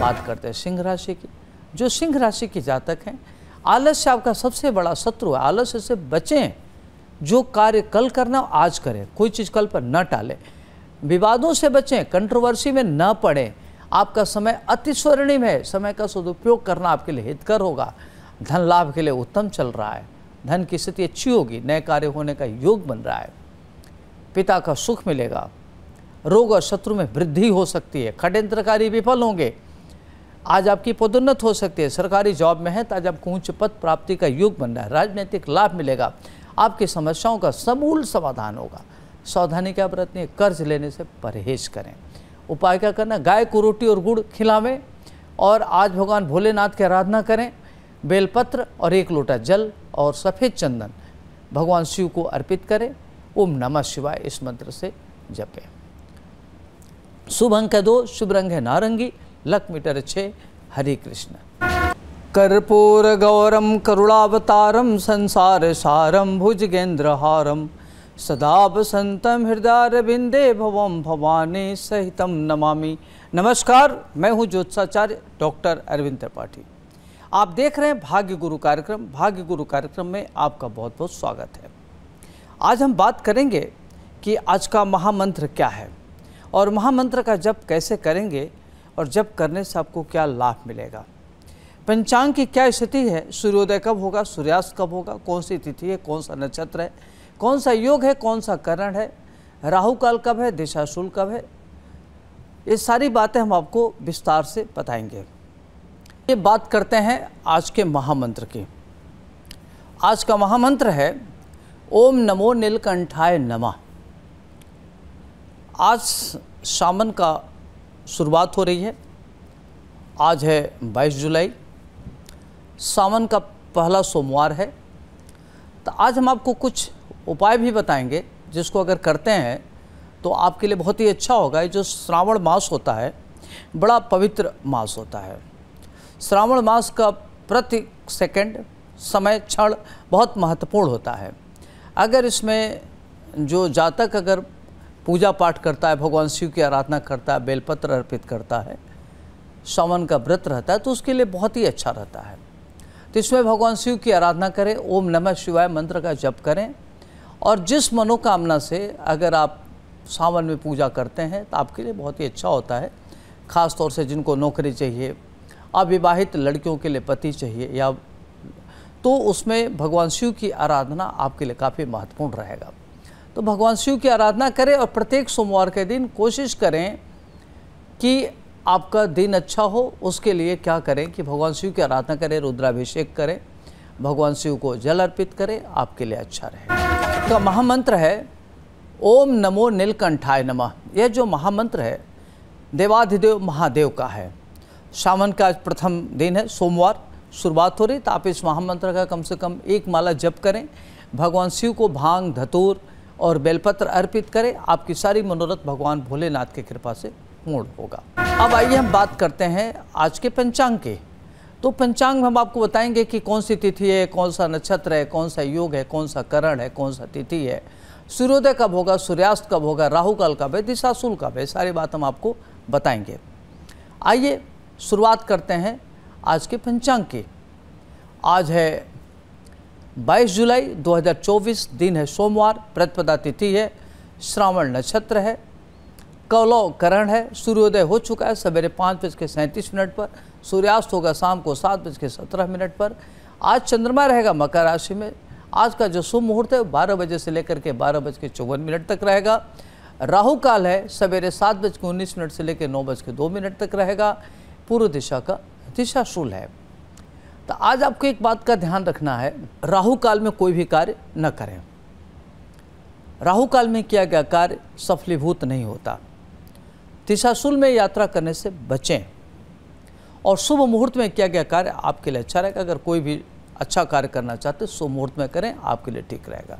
बात करते हैं सिंह राशि की जो सिंह राशि के जातक हैं आलस्य आपका सबसे बड़ा शत्रु है आलस्य से बचें जो कार्य कल करना आज करें कोई चीज़ कल पर न टालें विवादों से बचें कंट्रोवर्सी में न पड़े आपका समय अति स्वर्णिम है समय का सदुपयोग करना आपके लिए हितकर होगा धन लाभ के लिए उत्तम चल रहा है धन की स्थिति अच्छी होगी नए कार्य होने का योग बन रहा है पिता का सुख मिलेगा रोग और शत्रु में वृद्धि हो सकती है खडयंत्रकारी विफल होंगे आज आपकी पदोन्नत हो सकती है सरकारी जॉब में है तो आज आपको उच्च पद प्राप्ति का युग बन रहा है राजनीतिक लाभ मिलेगा आपकी समस्याओं का समूल समाधान होगा सावधानी क्या बरतनी है कर्ज लेने से परहेज करें उपाय क्या करना गाय को रोटी और गुड़ खिलावें और आज भगवान भोलेनाथ की आराधना करें बेलपत्र और एक लोटा जल और सफ़ेद चंदन भगवान शिव को अर्पित करें ओम नमः शिवाय इस मंत्र से जपें शुभ अंक है दो शुभ रंग है नारंगी मीटर छे हरे कृष्ण कर्पूर गौरम करुणावतारम संसार सारम संसारसारं हारम सदा वसंतम हृदय भवम भवानी सहितम नमामि नमस्कार मैं हूं ज्योत्साचार्य डॉक्टर अरविंद त्रिपाठी आप देख रहे हैं भाग्य गुरु कार्यक्रम भाग्य गुरु कार्यक्रम में आपका बहुत बहुत स्वागत है आज हम बात करेंगे कि आज का महामंत्र क्या है और महामंत्र का जप कैसे करेंगे और जब करने से आपको क्या लाभ मिलेगा पंचांग की क्या स्थिति है सूर्योदय कब होगा सूर्यास्त कब होगा कौन सी तिथि है कौन सा नक्षत्र है कौन सा योग है कौन सा करण है राहु काल कब है दिशाशूल कब है ये सारी बातें हम आपको विस्तार से बताएंगे ये बात करते हैं आज के महामंत्र की आज का महामंत्र है ओम नमो नीलकंठाय नमः आज सावन का शुरुआत हो रही है आज है 22 जुलाई सावन का पहला सोमवार है तो आज हम आपको कुछ उपाय भी बताएंगे जिसको अगर करते हैं तो आपके लिए बहुत ही अच्छा होगा ये जो श्रावण मास होता है बड़ा पवित्र मास होता है श्रावण मास का प्रति सेकंड समय क्षण बहुत महत्वपूर्ण होता है अगर इसमें जो जातक अगर पूजा पाठ करता है भगवान शिव की आराधना करता है बेलपत्र अर्पित करता है सावन का व्रत रहता है तो उसके लिए बहुत ही अच्छा रहता है तो इसमें भगवान शिव की आराधना करें ओम नमः शिवाय मंत्र का जप करें और जिस मनोकामना से अगर आप सावन में पूजा करते हैं तो आपके लिए बहुत ही अच्छा होता है ख़ास तौर से जिनको नौकरी चाहिए अविवाहित लड़कियों के लिए पति चाहिए या तो उसमें भगवान शिव की आराधना आपके लिए काफ़ी महत्वपूर्ण रहेगा तो भगवान शिव की आराधना करें और प्रत्येक सोमवार के दिन कोशिश करें कि आपका दिन अच्छा हो उसके लिए क्या करें कि भगवान शिव की आराधना करें रुद्राभिषेक करें भगवान शिव को जल अर्पित करें आपके लिए अच्छा रहे तो महामंत्र है ओम नमो नीलकंठाय नमः यह जो महामंत्र है देवाधिदेव महादेव का है सावन का प्रथम दिन है सोमवार शुरुआत हो रही तो आप इस महामंत्र का कम से कम एक माला जप करें भगवान शिव को भांग धतूर और बेलपत्र अर्पित करें आपकी सारी मनोरथ भगवान भोलेनाथ की कृपा से पूर्ण होगा अब आइए हम बात करते हैं आज के पंचांग के तो पंचांग हम आपको बताएंगे कि कौन सी तिथि है कौन सा नक्षत्र है कौन सा योग है कौन सा करण है कौन सा तिथि है सूर्योदय कब होगा सूर्यास्त कब होगा राहु काल कब है दिशाशूल कब है सारी बात हम आपको बताएंगे आइए शुरुआत करते हैं आज के पंचांग की आज है 22 जुलाई 2024 दिन है सोमवार प्रतिपदा तिथि है श्रावण नक्षत्र है करण है सूर्योदय हो चुका है सवेरे पाँच बज के सैंतीस मिनट पर सूर्यास्त होगा शाम को सात बज के सत्रह मिनट पर आज चंद्रमा रहेगा मकर राशि में आज का जो शुभ मुहूर्त है बारह बजे से लेकर के बारह बज के चौवन मिनट तक रहेगा राहु काल है सवेरे सात बज के उन्नीस मिनट से लेकर नौ बज के दो मिनट तक रहेगा पूर्व दिशा का दिशाशूल है तो आज आपको एक बात का ध्यान रखना है राहु काल में कोई भी कार्य न करें राहु काल में किया गया कार्य सफलीभूत नहीं होता तिशासुल में यात्रा करने से बचें और शुभ मुहूर्त में किया गया कार्य आपके लिए अच्छा रहेगा अगर कोई भी अच्छा कार्य करना चाहते शुभ मुहूर्त में करें आपके लिए ठीक रहेगा